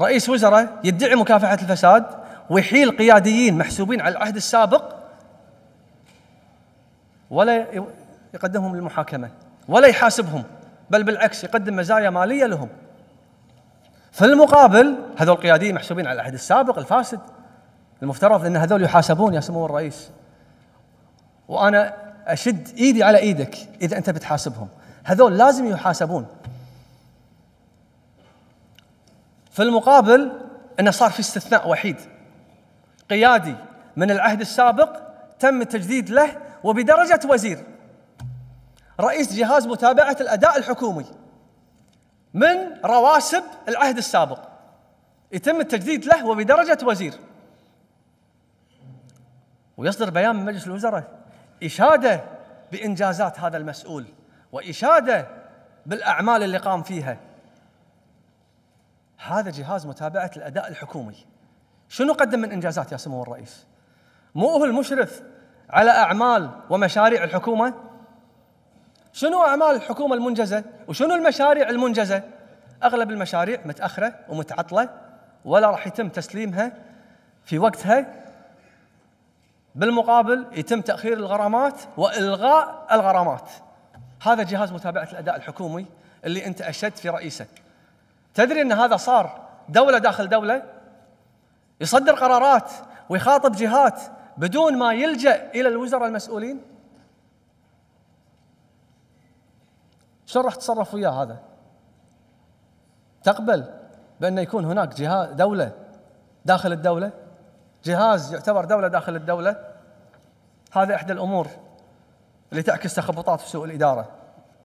رئيس وزراء يدعي مكافحة الفساد ويحيل قياديين محسوبين على العهد السابق ولا يقدمهم للمحاكمة ولا يحاسبهم بل بالعكس يقدم مزايا مالية لهم في المقابل هذول القياديين محسوبين على العهد السابق الفاسد المفترض ان هذول يحاسبون يا سمو الرئيس وانا اشد ايدي على ايدك اذا انت بتحاسبهم هذول لازم يحاسبون في المقابل انه صار في استثناء وحيد قيادي من العهد السابق تم التجديد له وبدرجه وزير رئيس جهاز متابعه الاداء الحكومي من رواسب العهد السابق يتم التجديد له وبدرجه وزير ويصدر بيان من مجلس الوزراء اشاده بانجازات هذا المسؤول واشاده بالاعمال اللي قام فيها هذا جهاز متابعه الاداء الحكومي شنو قدم من انجازات يا سمو الرئيس مو هو المشرف على اعمال ومشاريع الحكومه شنو اعمال الحكومه المنجزه وشنو المشاريع المنجزه اغلب المشاريع متاخره ومتعطله ولا راح يتم تسليمها في وقتها بالمقابل يتم تاخير الغرامات والغاء الغرامات هذا جهاز متابعه الاداء الحكومي اللي انت اشدت في رئيسه تدري ان هذا صار دوله داخل دوله يصدر قرارات ويخاطب جهات بدون ما يلجا الى الوزراء المسؤولين شلون راح تتصرف وياه هذا؟ تقبل بأن يكون هناك جهاز دولة داخل الدولة جهاز يعتبر دولة داخل الدولة هذا إحدى الأمور اللي تعكس تخبطات في سوء الإدارة